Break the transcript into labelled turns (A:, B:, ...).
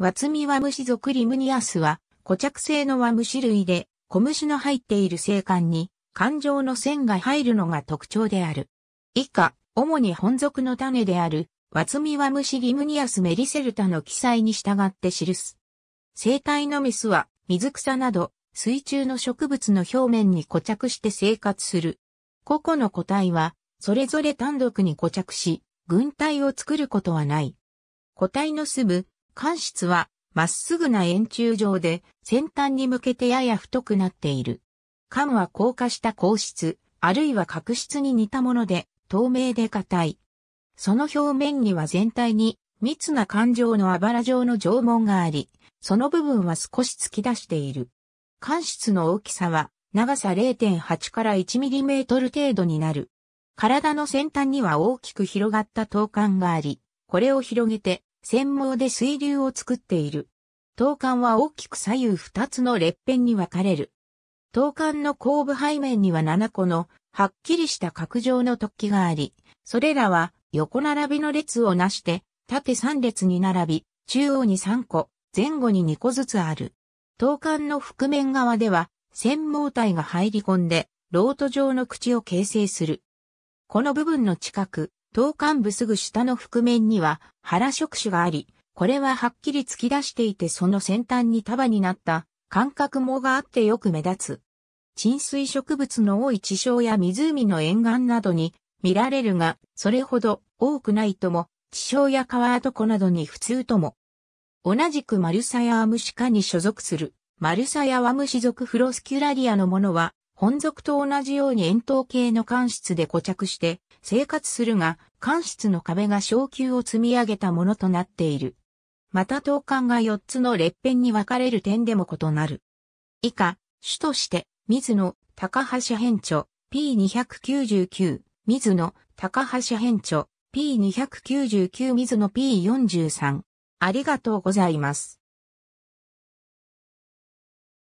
A: ワツミワムシ属リムニアスは、固着性のワムシ類で、小虫の入っている生管に、感情の線が入るのが特徴である。以下、主に本属の種である、ワツミワムシリムニアスメリセルタの記載に従って記す。生体のメスは、水草など、水中の植物の表面に固着して生活する。個々の個体は、それぞれ単独に固着し、群体を作ることはない。個体のすぐ間室はまっすぐな円柱状で先端に向けてやや太くなっている。管は硬化した硬質、あるいは角質に似たもので透明で硬い。その表面には全体に密な環状のあばら状の縄文があり、その部分は少し突き出している。間室の大きさは長さ0.8から 1mm 程度になる。体の先端には大きく広がった等間があり、これを広げて専門で水流を作っている。刀管は大きく左右2つの裂片に分かれる。刀管の後部背面には7個の、はっきりした角状の突起があり、それらは横並びの列をなして、縦3列に並び、中央に3個、前後に2個ずつある。刀管の覆面側では、繊毛体が入り込んで、ロート状の口を形成する。この部分の近く、頭幹部すぐ下の覆面には腹触手があり、これははっきり突き出していてその先端に束になった感覚毛があってよく目立つ。沈水植物の多い地床や湖の沿岸などに見られるが、それほど多くないとも、地床や川床などに普通とも。同じくマルサヤアムシ科に所属する、マルサヤワムシ属フロスキュラリアのものは、本属と同じように円筒形の間室で固着して生活するが、間室の壁が昇級を積み上げたものとなっている。また等間が4つの裂片に分かれる点でも異なる。以下、主として、水野、高橋編著、P299、水野、高橋編著、P299 水野 P43。ありがとうございます。